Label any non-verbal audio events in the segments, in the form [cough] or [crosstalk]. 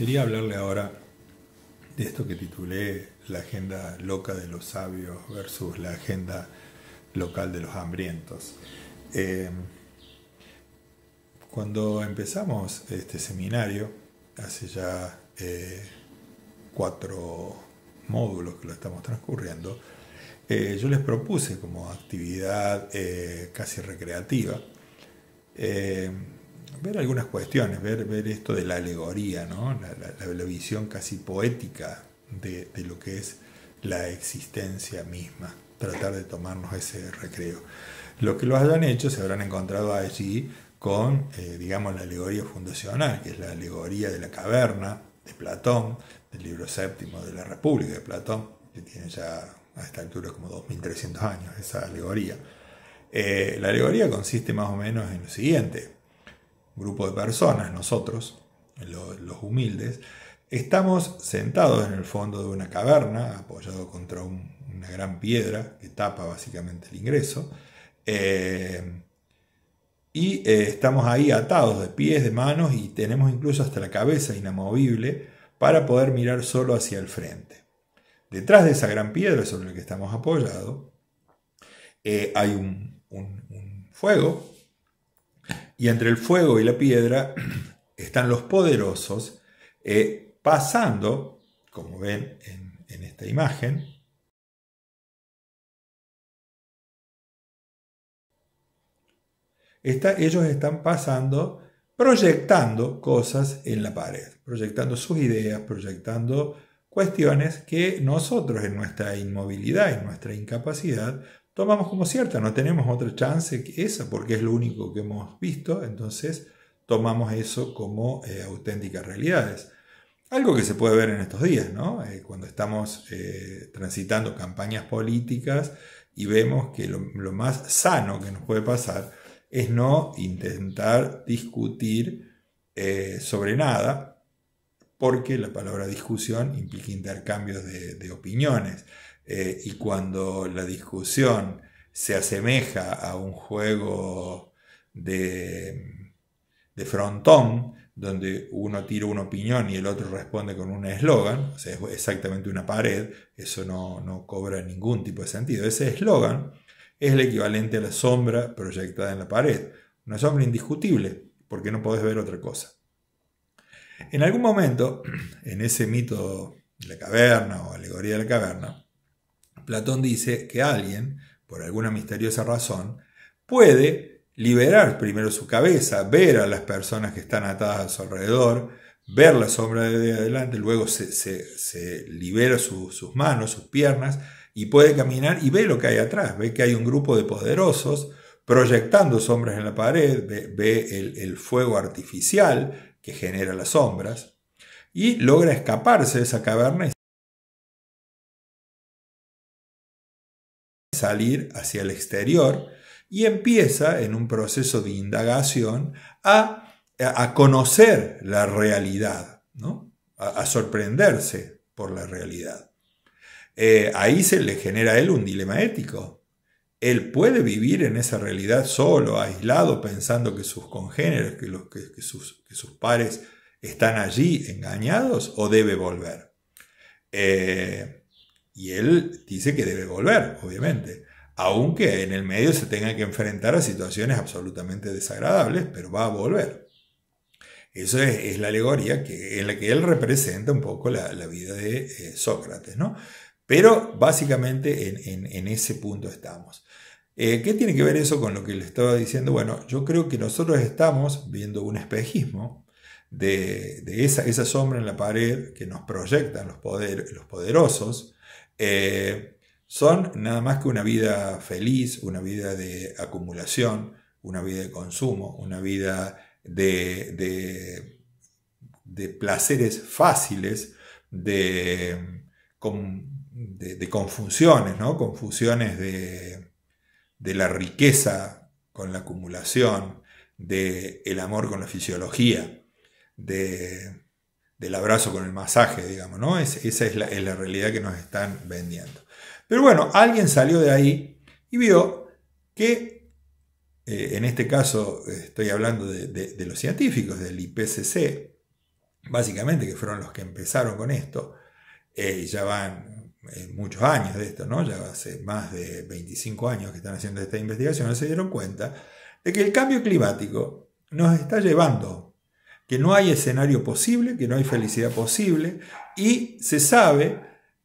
Quería hablarle ahora de esto que titulé La agenda loca de los sabios versus la agenda local de los hambrientos. Eh, cuando empezamos este seminario, hace ya eh, cuatro módulos que lo estamos transcurriendo, eh, yo les propuse como actividad casi recreativa ver algunas cuestiones, ver, ver esto de la alegoría, ¿no? la, visión casi poética de, lo que es la existencia misma, tratar de tomarnos ese recreo. Lo que lo hayan hecho se habrán encontrado allí con, eh, digamos, la alegoría fundacional, que es la alegoría de la caverna de Platón, del libro séptimo de la República de Platón, que tiene ya a esta altura como 2300 años esa alegoría. Eh, la alegoría consiste más o menos en lo siguiente, grupo de personas, nosotros, los, humildes, estamos sentados en el fondo de una caverna, apoyado contra una gran piedra que tapa básicamente el ingreso, eh, y eh, estamos ahí atados de pies, de manos y tenemos incluso hasta la cabeza inamovible para poder mirar solo hacia el frente. Detrás de esa gran piedra sobre la que estamos apoyados eh, hay un, un, un fuego y entre el fuego y la piedra [clears throat] están los poderosos eh, pasando, como ven en, esta imagen, ellos están pasando, proyectando cosas en la pared, proyectando sus ideas, proyectando cuestiones que nosotros en nuestra inmovilidad, en nuestra incapacidad, tomamos como cierta, no tenemos otra chance que esa, porque es lo único que hemos visto, entonces tomamos eso como eh, auténticas realidades. Algo que se puede ver en estos días, ¿no? Eh, cuando estamos eh, transitando campañas políticas y vemos que lo, más sano que nos puede pasar es no intentar discutir sobre nada, porque la palabra discusión implica intercambios de opiniones. Eh, y cuando la discusión se asemeja a un juego de, frontón, donde uno tira una opinión y el otro responde con un eslogan, o sea, es exactamente una pared, eso no, no cobra ningún tipo de sentido. Ese eslogan es el equivalente a la sombra proyectada en la pared, una sombra indiscutible, porque no podés ver otra cosa. En algún momento, en ese mito de la caverna o alegoría de la caverna, Platón dice que alguien, por alguna misteriosa razón, puede liberar primero su cabeza, ver a las personas que están atadas a su alrededor, ver la sombra de adelante, luego se, libera sus manos, sus piernas, y puede caminar y ve lo que hay atrás, ve que hay un grupo de poderosos proyectando sombras en la pared, ve, el, fuego artificial que genera las sombras, y logra escaparse de esa caverna salir hacia el exterior y empieza en un proceso de indagación a, conocer la realidad, ¿no? a, sorprenderse por la realidad. Eh, ahí se le genera a él un dilema ético. Él puede vivir en esa realidad solo, aislado, pensando que sus congéneres, que, los, que, sus, pares están allí engañados o debe volver. Eh, y él dice que debe volver, obviamente, aunque en el medio se tenga que enfrentar a situaciones absolutamente desagradables, pero va a volver. Eso es, la alegoría en la que él representa un poco la, vida de eh, Sócrates, ¿no? Pero básicamente en, ese punto estamos. Eh, ¿Qué tiene que ver eso con lo que le estaba diciendo? Bueno, yo creo que nosotros estamos viendo un espejismo de, esa, sombra en la pared que nos proyectan los, poder, los poderosos eh, son nada más que una vida feliz, una vida de acumulación, una vida de consumo, una vida de, de, placeres fáciles, de, con, de confusiones, ¿no? confusiones de, la riqueza con la acumulación, del el amor con la fisiología, de del abrazo con el masaje, digamos, ¿no? esa es la, realidad que nos están vendiendo. Pero bueno, alguien salió de ahí y vio que, eh, en este caso estoy hablando de, los científicos, del IPCC, básicamente, que fueron los que empezaron con esto, y eh, ya van eh, muchos años de esto, ¿no? Ya hace más de 25 años que están haciendo esta investigación, se dieron cuenta de que el cambio climático nos está llevando que no hay escenario posible, que no hay felicidad posible, y se sabe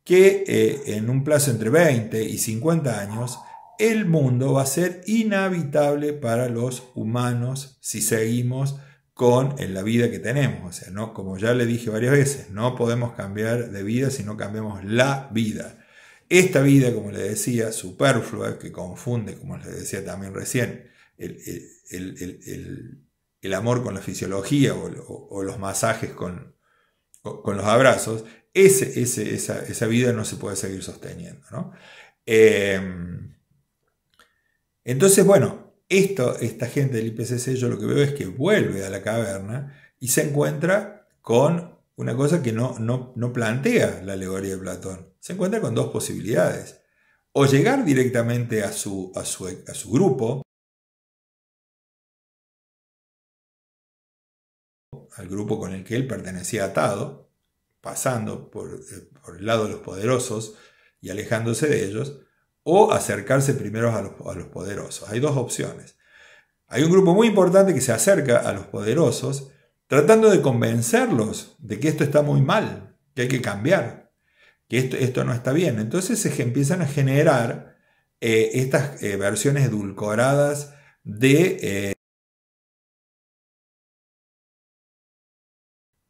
que eh, en un plazo entre 20 y 50 años, el mundo va a ser inhabitable para los humanos si seguimos con la vida que tenemos. O sea, no, como ya le dije varias veces, no podemos cambiar de vida si no cambiamos la vida. Esta vida, como le decía, superflua, que confunde, como le decía también recién, el, el amor con la fisiología o, los masajes con, los abrazos, esa, vida no se puede seguir sosteniendo. Em, entonces, bueno, esto, esta gente del IPCC yo lo que veo es que vuelve a la caverna y se encuentra con una cosa que no, no, no plantea la alegoría de Platón. Se encuentra con dos posibilidades. O llegar directamente a su, a su, a su grupo, al grupo con el que él pertenecía atado, pasando eh, por, el lado de los poderosos y alejándose de ellos, o acercarse primero a los, poderosos. Hay dos opciones. Hay un grupo muy importante que se acerca a los poderosos tratando de convencerlos de que esto está muy mal, que hay que cambiar, que esto, no está bien. Entonces se empiezan a generar eh, estas eh, versiones edulcoradas de,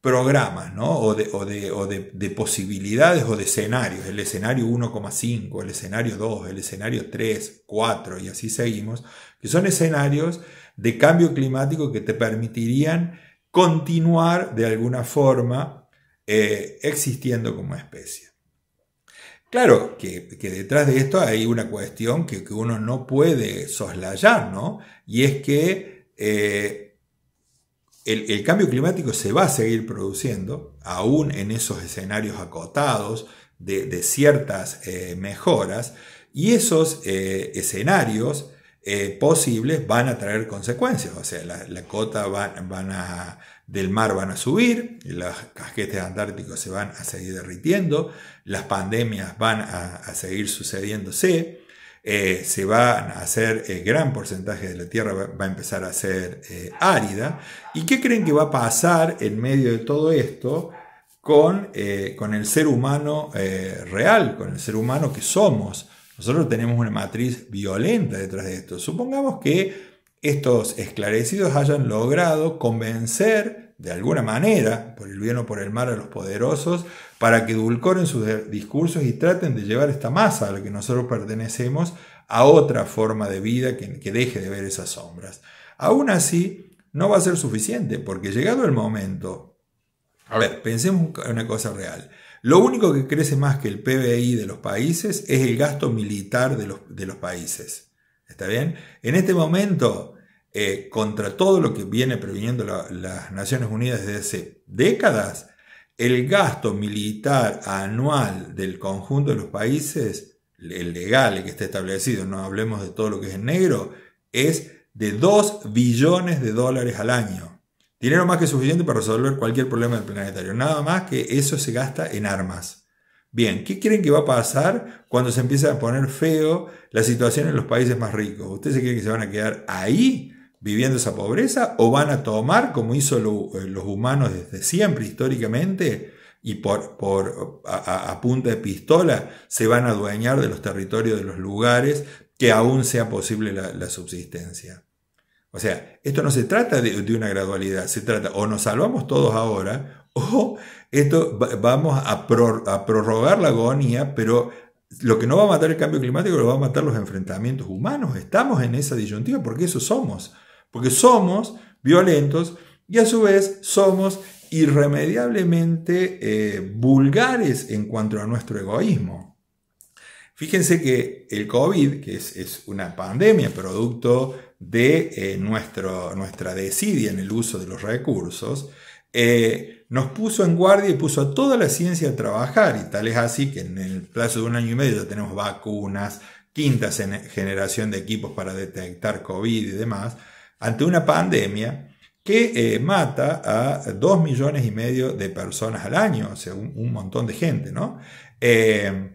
programas, ¿no? O de, posibilidades o de escenarios. El escenario 1,5, el escenario 2, el escenario 3, 4 y así seguimos, que son escenarios de cambio climático que te permitirían continuar de alguna forma eh, existiendo como especie. Claro que, detrás de esto hay una cuestión que, uno no puede soslayar, ¿no? Y es que eh, el, cambio climático se va a seguir produciendo, aún en esos escenarios acotados de, ciertas eh, mejoras, y esos eh, escenarios eh, posibles van a traer consecuencias, o sea, la, cota del mar van a subir, los casquetes antárticos se van a seguir derritiendo, las pandemias van a, a seguir sucediéndose, eh, se va a hacer, eh, gran porcentaje de la Tierra va, a empezar a ser eh, árida. ¿Y qué creen que va a pasar en medio de todo esto con, con el ser humano real, con el ser humano que somos? Nosotros tenemos una matriz violenta detrás de esto. Supongamos que estos esclarecidos hayan logrado convencer de alguna manera, por el bien o por el mal, a los poderosos, para que edulcoren sus discursos y traten de llevar esta masa a la que nosotros pertenecemos a otra forma de vida que, deje de ver esas sombras. Aún así, no va a ser suficiente, porque llegado el momento, a ver, pensemos en una cosa real. Lo único que crece más que el PBI de los países es el gasto militar de los, de los países. ¿Está bien? En este momento, eh, contra todo lo que viene previniendo las Naciones Unidas desde hace décadas, el gasto militar anual del conjunto de los países, el legal que está establecido, no hablemos de todo lo que es en negro, es de 2 billones de dólares al año. Dinero más que suficiente para resolver cualquier problema del planetario. Nada más que eso se gasta en armas. Bien, ¿qué creen que va a pasar cuando se empiece a poner feo la situación en los países más ricos? ¿Ustedes se creen que se van a quedar ahí? viviendo esa pobreza o van a tomar, como hizo eh, los humanos desde siempre históricamente, y por, por a, punta de pistola se van a adueñar de los territorios, de los lugares, que aún sea posible la, subsistencia. O sea, esto no se trata de, una gradualidad, se trata o nos salvamos todos ahora [laughs] o esto vamos a, prorrogar la agonía, pero lo que no va a matar el cambio climático lo van a matar los enfrentamientos humanos. Estamos en esa disyuntiva porque eso somos porque somos violentos y a su vez somos irremediablemente eh, vulgares en cuanto a nuestro egoísmo. Fíjense que el COVID, que es, una pandemia producto de eh, nuestra desidia en el uso de los recursos, eh, nos puso en guardia y puso a toda la ciencia a trabajar, y tal es así que en el plazo de un año y medio ya tenemos vacunas, quinta generación de equipos para detectar COVID y demás, ante una pandemia que eh, mata a dos millones y medio de personas al año, o sea, un, montón de gente, ¿no? Eh,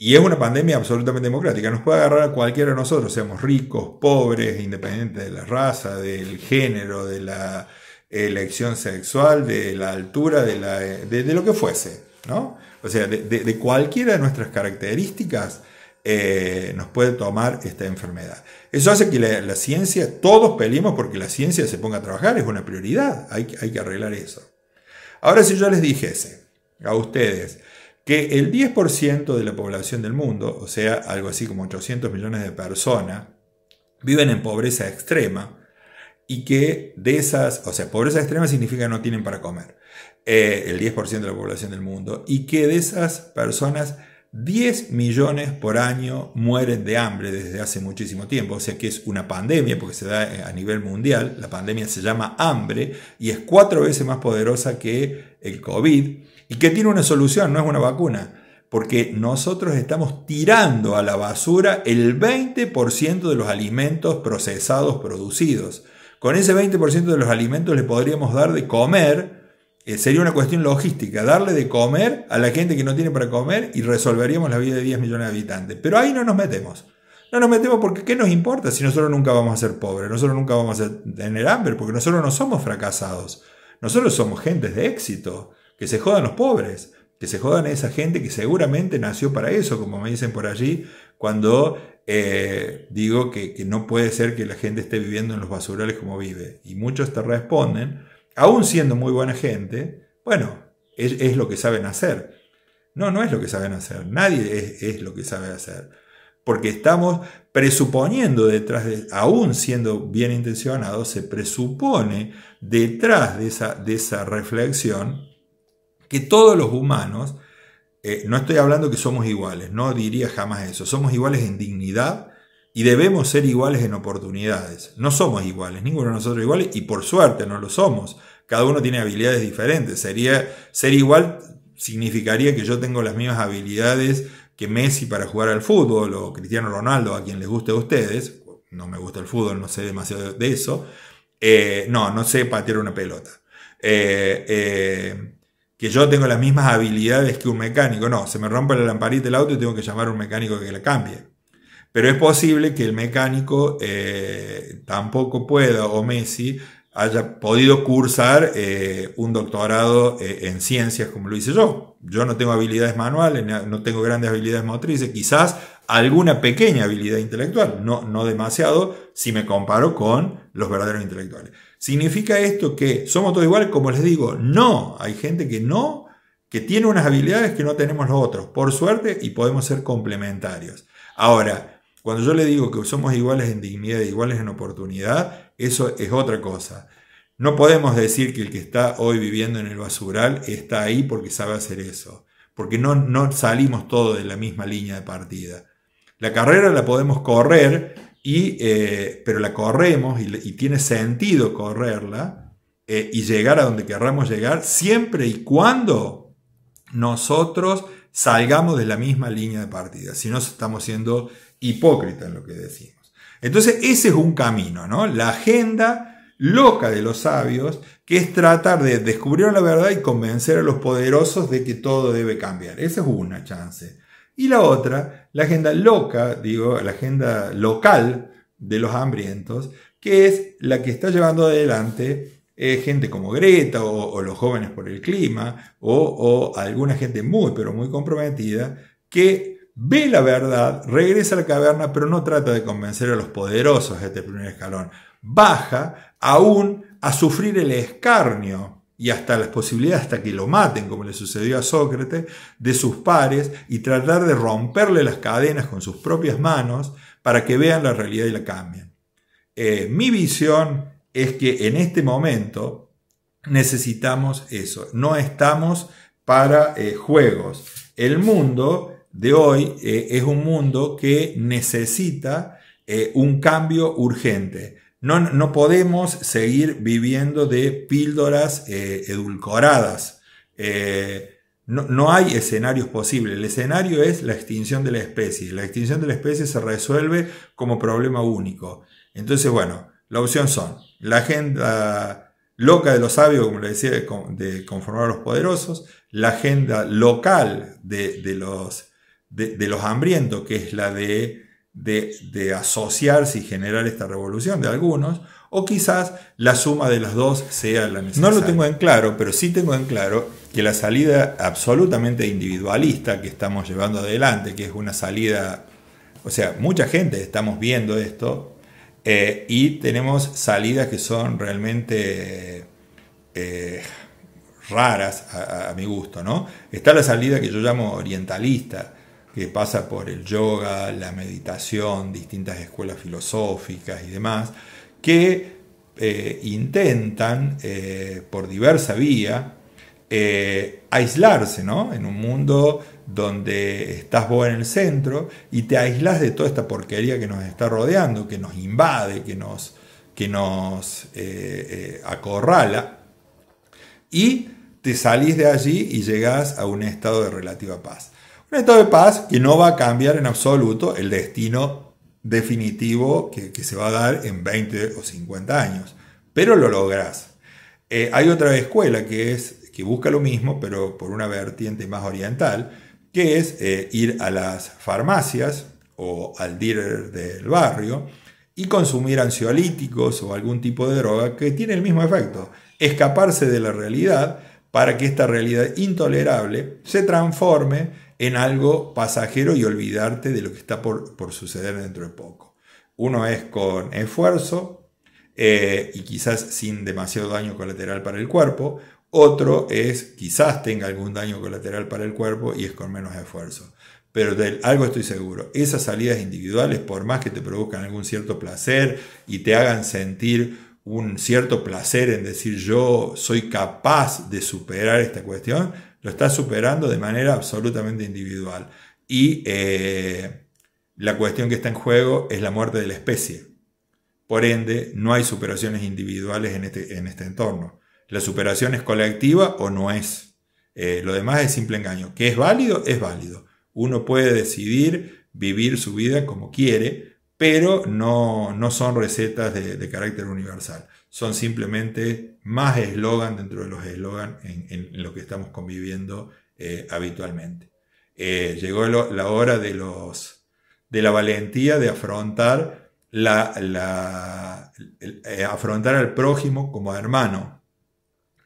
y es una pandemia absolutamente democrática, nos puede agarrar a cualquiera de nosotros, seamos ricos, pobres, independientes de la raza, del género, de la elección sexual, de la altura, de, lo que fuese, ¿no? O sea, de cualquiera de nuestras características, eh, nos puede tomar esta enfermedad. Eso hace que la, ciencia, todos peleemos porque la ciencia se ponga a trabajar, es una prioridad, hay, que arreglar eso. Ahora si yo les dijese a ustedes que el 10% de la población del mundo, o sea, algo así como 800 millones de personas, viven en pobreza extrema y que de esas, o sea, pobreza extrema significa que no tienen para comer, eh, el 10% de la población del mundo, y que de esas personas 10 millones por año mueren de hambre desde hace muchísimo tiempo, o sea que es una pandemia porque se da eh, a nivel mundial, la pandemia se llama hambre y es cuatro veces más poderosa que el COVID y que tiene una solución, no es una vacuna, porque nosotros estamos tirando a la basura el 20% de los alimentos procesados producidos. Con ese 20% de los alimentos le podríamos dar de comer eh, sería una cuestión logística, darle de comer a la gente que no tiene para comer y resolveríamos la vida de 10 millones de habitantes. Pero ahí no nos metemos. No nos metemos porque ¿qué nos importa si nosotros nunca vamos a ser pobres? Nosotros nunca vamos a tener hambre porque nosotros no somos fracasados. Nosotros somos gentes de éxito. Que se jodan los pobres. Que se jodan a esa gente que seguramente nació para eso, como me dicen por allí, cuando eh, digo que, no puede ser que la gente esté viviendo en los basurales como vive. Y muchos te responden aún siendo muy buena gente, bueno, es, lo que saben hacer. No, no es lo que saben hacer. Nadie es, lo que sabe hacer. Porque estamos presuponiendo detrás de, aún siendo bien intencionado, se presupone detrás de esa, esa reflexión que todos los humanos, eh, no estoy hablando que somos iguales, no diría jamás eso, somos iguales en dignidad, y debemos ser iguales en oportunidades. No somos iguales, ninguno de nosotros iguales, y por suerte no lo somos. Cada uno tiene habilidades diferentes. Sería, ser igual significaría que yo tengo las mismas habilidades que Messi para jugar al fútbol o Cristiano Ronaldo, a quien les guste a ustedes. No me gusta el fútbol, no sé demasiado de eso. Eh, no, no sé patear una pelota. Eh, eh, que yo tengo las mismas habilidades que un mecánico. No, se me rompe la lamparita del auto y tengo que llamar a un mecánico que la cambie. Pero es posible que el mecánico eh, tampoco pueda, o Messi, haya podido cursar eh, un doctorado eh, en ciencias como lo hice yo. Yo no tengo habilidades manuales, no tengo grandes habilidades motrices, quizás alguna pequeña habilidad intelectual, no, no demasiado si me comparo con los verdaderos intelectuales. ¿Significa esto que somos todos iguales? Como les digo, no, hay gente que no, que tiene unas habilidades que no tenemos los otros, por suerte, y podemos ser complementarios. Ahora, cuando yo le digo que somos iguales en dignidad, e iguales en oportunidad, eso es otra cosa. No podemos decir que el que está hoy viviendo en el basural está ahí porque sabe hacer eso, porque no, no salimos todos de la misma línea de partida. La carrera la podemos correr, eh, pero la corremos y, tiene sentido correrla eh, y llegar a donde querramos llegar siempre y cuando nosotros salgamos de la misma línea de partida. Si no, estamos siendo hipócrita en lo que decimos. Entonces, ese es un camino, ¿no? La agenda loca de los sabios, que es tratar de descubrir la verdad y convencer a los poderosos de que todo debe cambiar. Esa es una chance. Y la otra, la agenda loca, digo, la agenda local de los hambrientos, que es la que está llevando adelante eh, gente como Greta o, los jóvenes por el clima o, o alguna gente muy, pero muy comprometida que ve la verdad, regresa a la caverna, pero no trata de convencer a los poderosos de este primer escalón. Baja aún a sufrir el escarnio y hasta las posibilidades, hasta que lo maten, como le sucedió a Sócrates, de sus pares y tratar de romperle las cadenas con sus propias manos para que vean la realidad y la cambien. Eh, mi visión es que en este momento necesitamos eso, no estamos para eh, juegos. El mundo de hoy eh, es un mundo que necesita eh, un cambio urgente. No, no, podemos seguir viviendo de píldoras eh, edulcoradas. No, hay escenarios posibles. El escenario es la extinción de la especie. La extinción de la especie se resuelve como problema único. Entonces, bueno, la opción son la agenda loca de los sabios, como le decía, de conformar a los poderosos, la agenda local de los de, los hambrientos, que es la de, de, asociarse y generar esta revolución de algunos, o quizás la suma de las dos sea la necesaria. No lo tengo en claro, pero sí tengo en claro que la salida absolutamente individualista que estamos llevando adelante, que es una salida, o sea, mucha gente estamos viendo esto, eh, y tenemos salidas que son realmente... Eh, raras a, a, mi gusto, ¿no? Está la salida que yo llamo orientalista, que pasa por el yoga, la meditación, distintas escuelas filosóficas y demás, que eh, intentan eh, por diversa vía eh, aislarse en un mundo donde estás vos en el centro y te aislas de toda esta porquería que nos está rodeando, que nos invade, que nos, que nos acorrala. Y te salís de allí y llegás a un estado de relativa paz. Un estado de paz que no va a cambiar en absoluto el destino definitivo que, se va a dar en 20 o 50 años, pero lo lográs. Eh, hay otra escuela que, es, que busca lo mismo, pero por una vertiente más oriental, que es eh, ir a las farmacias o al dealer del barrio y consumir ansiolíticos o algún tipo de droga que tiene el mismo efecto, escaparse de la realidad para que esta realidad intolerable se transforme en algo pasajero y olvidarte de lo que está por, suceder dentro de poco. Uno es con esfuerzo eh, y quizás sin demasiado daño colateral para el cuerpo. Otro es quizás tenga algún daño colateral para el cuerpo y es con menos esfuerzo. Pero de algo estoy seguro, esas salidas individuales, por más que te produzcan algún cierto placer y te hagan sentir un cierto placer en decir yo soy capaz de superar esta cuestión, lo está superando de manera absolutamente individual. Y eh, la cuestión que está en juego es la muerte de la especie. Por ende, no hay superaciones individuales en este, este entorno. La superación es colectiva o no es. Eh, lo demás es simple engaño. ¿Que es válido? Es válido. Uno puede decidir vivir su vida como quiere, pero no, son recetas de, carácter universal. Son simplemente más eslogan dentro de los eslogan en, lo que estamos conviviendo eh, habitualmente. Eh, llegó la hora de, la valentía de afrontar, eh, afrontar al prójimo como hermano.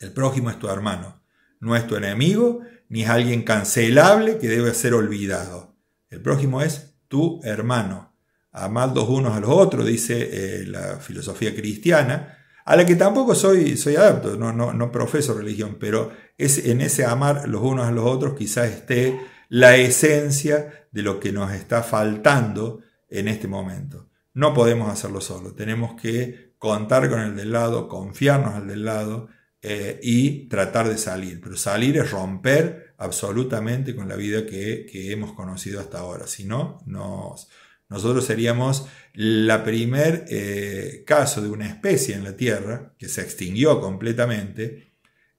El prójimo es tu hermano, no es tu enemigo, ni es alguien cancelable que debe ser olvidado. El prójimo es tu hermano. Amar los unos a los otros, dice eh, la filosofía cristiana, a la que tampoco soy, soy adepto, no, no, no, profeso religión, pero es en ese amar los unos a los otros quizás esté la esencia de lo que nos está faltando en este momento. No podemos hacerlo solo, tenemos que contar con el del lado, confiarnos al del lado eh, y tratar de salir, pero salir es romper absolutamente con la vida que, que hemos conocido hasta ahora, si no, nos nosotros seríamos la primer eh, caso de una especie en la Tierra que se extinguió completamente.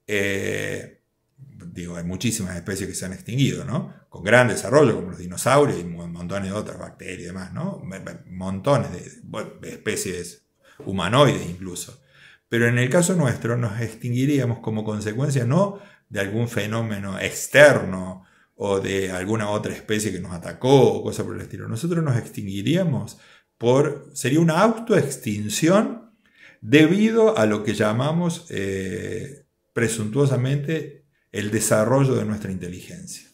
Eh, digo, hay muchísimas especies que se han extinguido, ¿no? Con gran desarrollo, como los dinosaurios y montones de otras bacterias y demás, ¿no? Montones de especies humanoides incluso. Pero en el caso nuestro nos extinguiríamos como consecuencia no de algún fenómeno externo, o de alguna otra especie que nos atacó o cosa por el estilo. Nosotros nos extinguiríamos por, sería una autoextinción debido a lo que llamamos eh, presuntuosamente el desarrollo de nuestra inteligencia.